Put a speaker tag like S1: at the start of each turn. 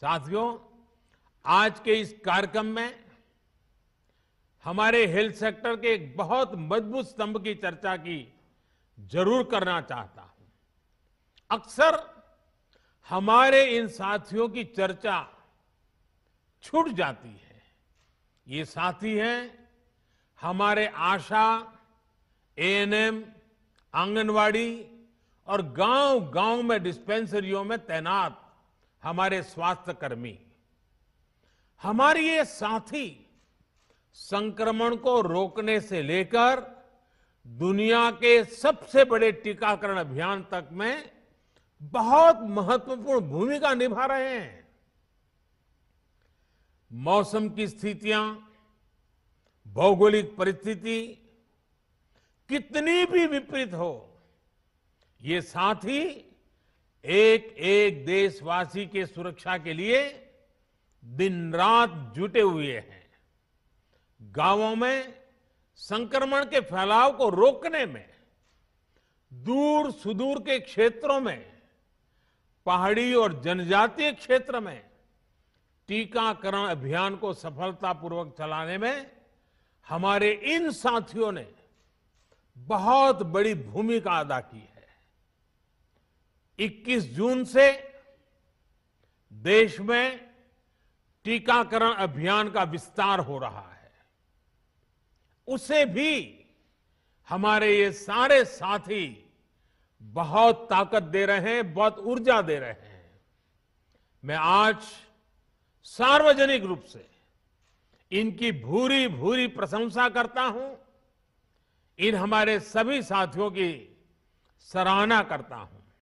S1: साथियों आज के इस कार्यक्रम में हमारे हेल्थ सेक्टर के एक बहुत मजबूत स्तंभ की चर्चा की जरूर करना चाहता हूं अक्सर हमारे इन साथियों की चर्चा छूट जाती है ये साथी हैं हमारे आशा एएनएम आंगनवाड़ी और गांव गांव में डिस्पेंसरियों में तैनात हमारे स्वास्थ्यकर्मी हमारे ये साथी संक्रमण को रोकने से लेकर दुनिया के सबसे बड़े टीकाकरण अभियान तक में बहुत महत्वपूर्ण भूमिका निभा रहे हैं मौसम की स्थितियां भौगोलिक परिस्थिति कितनी भी विपरीत हो ये साथी एक एक देशवासी के सुरक्षा के लिए दिन रात जुटे हुए हैं गांवों में संक्रमण के फैलाव को रोकने में दूर सुदूर के क्षेत्रों में पहाड़ी और जनजातीय क्षेत्र में टीकाकरण अभियान को सफलतापूर्वक चलाने में हमारे इन साथियों ने बहुत बड़ी भूमिका अदा की है 21 जून से देश में टीकाकरण अभियान का विस्तार हो रहा है उसे भी हमारे ये सारे साथी बहुत ताकत दे रहे हैं बहुत ऊर्जा दे रहे हैं मैं आज सार्वजनिक रूप से इनकी भूरी भूरी प्रशंसा करता हूं इन हमारे सभी साथियों की सराहना करता हूं